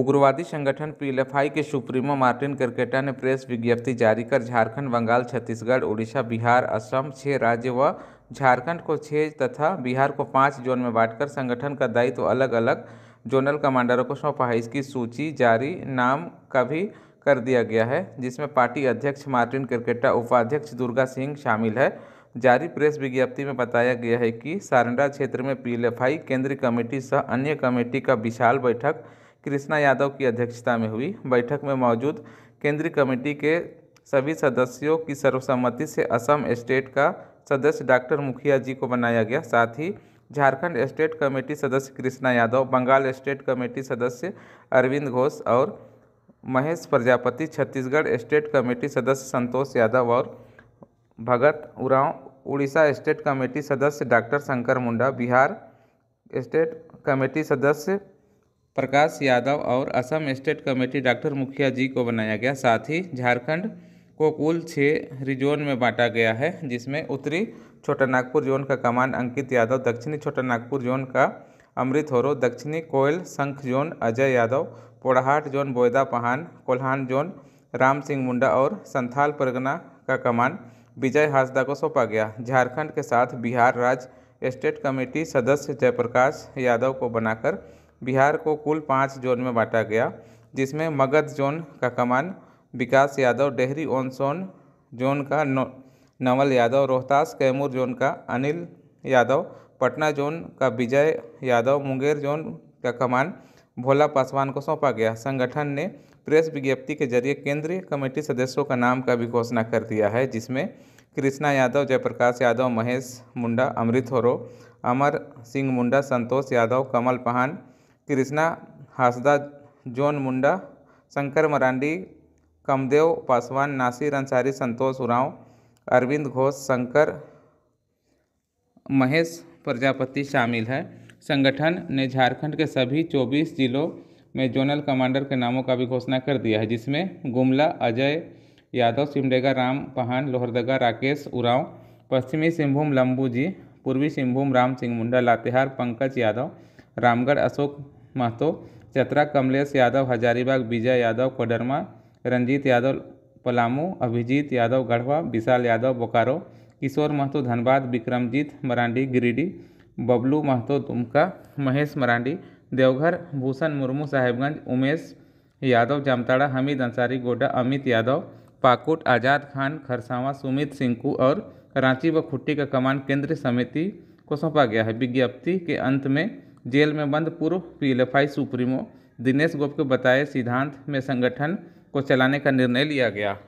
उग्रवादी संगठन पीएलएफआई के सुप्रीमो मार्टिन करकेटा ने प्रेस विज्ञप्ति जारी कर झारखंड, बंगाल छत्तीसगढ़ उड़ीसा बिहार असम छः राज्य व झारखंड को छः तथा बिहार को पाँच जोन में बांटकर संगठन का दायित्व तो अलग अलग जोनल कमांडरों को सौंपा है इसकी सूची जारी नाम का भी कर दिया गया है जिसमें पार्टी अध्यक्ष मार्टिन क्रिकेटा उपाध्यक्ष दुर्गा सिंह शामिल है जारी प्रेस विज्ञप्ति में बताया गया है कि सारंडा क्षेत्र में पीएलएफआई केंद्रीय कमेटी सह अन्य कमेटी का विशाल बैठक कृष्णा यादव की अध्यक्षता में हुई बैठक में मौजूद केंद्रीय कमेटी के सभी सदस्यों की सर्वसम्मति से असम स्टेट का सदस्य डॉक्टर मुखिया जी को बनाया गया साथ ही झारखंड स्टेट कमेटी सदस्य कृष्णा यादव बंगाल स्टेट कमेटी सदस्य अरविंद घोष और महेश प्रजापति छत्तीसगढ़ स्टेट कमेटी सदस्य संतोष यादव और भगत उरांव उड़ीसा स्टेट कमेटी सदस्य doctor Shankar Munda Bihar state committee सदस्य प्रकाश यादव और असम स्टेट कमेटी डॉक्टर मुखिया जी को बनाया गया साथ ही झारखंड को कुल छः रिजोन में बांटा गया है जिसमें उत्तरी छोटा नागपुर जोन का कमान अंकित यादव दक्षिणी छोटा नागपुर जोन का अमृत होरो दक्षिणी Koel Shankh zone Ajay Yadav Porahat zone Boyda Pahan Kolhan zone Ram Singh Munda और संथाल परगना का कमान विजय हासदा को सौंपा गया झारखंड के साथ बिहार राज्य स्टेट कमेटी सदस्य जयप्रकाश यादव को बनाकर बिहार को कुल पाँच जोन में बांटा गया जिसमें मगध जोन का कमान विकास यादव डेहरी ओनसोन जोन का नवल यादव रोहतास कैमूर जोन का अनिल यादव पटना जोन का विजय यादव मुंगेर जोन का कमान भोला पासवान को सौंपा गया संगठन ने प्रेस विज्ञप्ति के जरिए केंद्रीय कमेटी सदस्यों का नाम का भी घोषणा कर दिया है जिसमें कृष्णा यादव जयप्रकाश यादव महेश मुंडा अमृत होरो अमर सिंह मुंडा संतोष यादव कमल पहान कृष्णा हासदा जॉन मुंडा शंकर मरांडी कमदेव पासवान नासिर अंसारी संतोष उराव अरविंद घोष शंकर महेश प्रजापति शामिल है संगठन ने झारखंड के सभी 24 जिलों में जोनल कमांडर के नामों का भी घोषणा कर दिया है जिसमें गुमला अजय यादव सिमडेगा राम पहान लोहरदगा राकेश उराव पश्चिमी सिंहभूम लंबू जी पूर्वी सिंहभूम राम सिंह मुंडा लातेहार पंकज यादव रामगढ़ अशोक महतो चतरा कमलेश यादव हजारीबाग विजय यादव कोडरमा रंजीत यादव पलामू अभिजीत यादव गढ़वा विशाल यादव बोकारो किशोर महतो धनबाद विक्रमजीत मरांडी गिरिडी बबलू महतो दुमका महेश मरांडी देवघर भूषण मुर्मू साहेबगंज उमेश यादव जामताड़ा हमीद अंसारी गोड्डा अमित यादव पाकुट आज़ाद खान खरसावा सुमित सिंकू और रांची व खुट्टी का कमान केंद्रीय समिति को सौंपा गया है विज्ञप्ति के अंत में जेल में बंद पूर्व पी सुप्रीमो दिनेश गोप के बताए सिद्धांत में संगठन को चलाने का निर्णय लिया गया